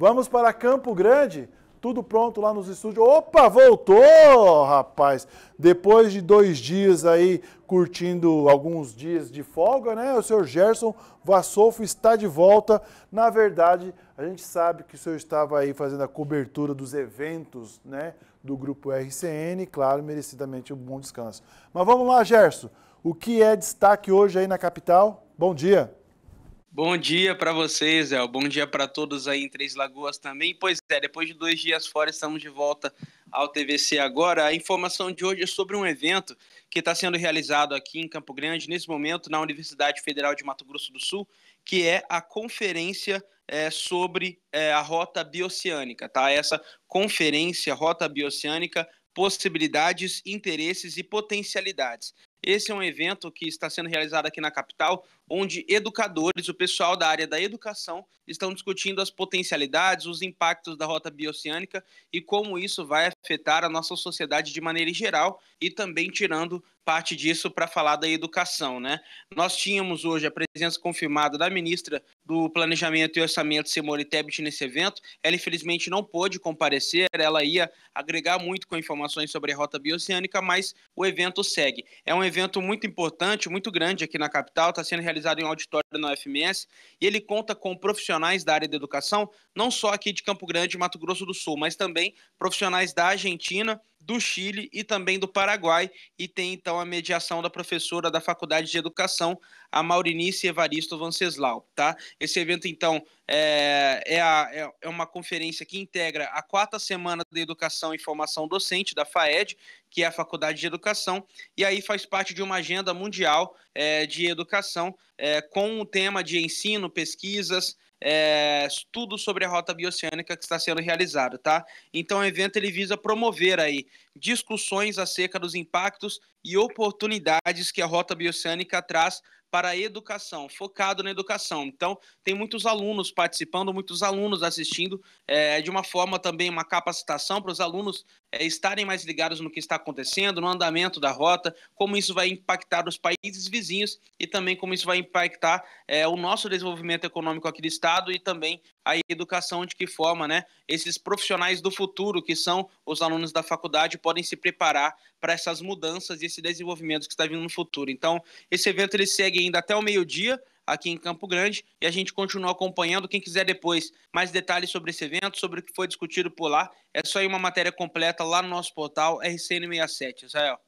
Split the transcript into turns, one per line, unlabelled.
Vamos para Campo Grande? Tudo pronto lá nos estúdios. Opa, voltou, rapaz! Depois de dois dias aí curtindo alguns dias de folga, né? O senhor Gerson Vassolfo está de volta. Na verdade, a gente sabe que o senhor estava aí fazendo a cobertura dos eventos, né? Do grupo RCN, claro, merecidamente um bom descanso. Mas vamos lá, Gerson. O que é destaque hoje aí na capital? Bom dia.
Bom dia para vocês, Zé. Bom dia para todos aí em Três Lagoas também. Pois é, depois de dois dias fora, estamos de volta ao TVC agora. A informação de hoje é sobre um evento que está sendo realizado aqui em Campo Grande, nesse momento, na Universidade Federal de Mato Grosso do Sul, que é a Conferência é, sobre é, a Rota Bioceânica, tá? Essa Conferência Rota Bioceânica possibilidades, interesses e potencialidades. Esse é um evento que está sendo realizado aqui na capital, onde educadores, o pessoal da área da educação, estão discutindo as potencialidades, os impactos da rota bioceânica e como isso vai afetar a nossa sociedade de maneira geral e também tirando parte disso para falar da educação, né? Nós tínhamos hoje a presença confirmada da ministra do Planejamento e Orçamento, Simone Tebet, nesse evento. Ela, infelizmente, não pôde comparecer, ela ia agregar muito com informações sobre a rota bioceânica, mas o evento segue. É um evento muito importante, muito grande aqui na capital, está sendo realizado em auditório na UFMS e ele conta com profissionais da área da educação, não só aqui de Campo Grande, Mato Grosso do Sul, mas também profissionais da Argentina do Chile e também do Paraguai, e tem então a mediação da professora da Faculdade de Educação, a Maurinice Evaristo Venceslau. Tá? Esse evento, então, é, é, a, é, é uma conferência que integra a quarta semana de Educação e Formação Docente da FAED, que é a Faculdade de Educação, e aí faz parte de uma agenda mundial é, de educação é, com o tema de ensino, pesquisas, é, tudo sobre a rota bioceânica que está sendo realizado, tá? Então o evento ele visa promover aí discussões acerca dos impactos e oportunidades que a rota bioceânica traz para a educação, focado na educação. Então, tem muitos alunos participando, muitos alunos assistindo, é, de uma forma também, uma capacitação para os alunos é, estarem mais ligados no que está acontecendo, no andamento da rota, como isso vai impactar os países vizinhos e também como isso vai impactar é, o nosso desenvolvimento econômico aqui do Estado e também a educação de que forma, né, esses profissionais do futuro, que são os alunos da faculdade, podem se preparar para essas mudanças e esse desenvolvimento que está vindo no futuro. Então, esse evento ele segue ainda até o meio-dia aqui em Campo Grande e a gente continua acompanhando. Quem quiser depois mais detalhes sobre esse evento, sobre o que foi discutido por lá, é só ir uma matéria completa lá no nosso portal RCN67. Israel.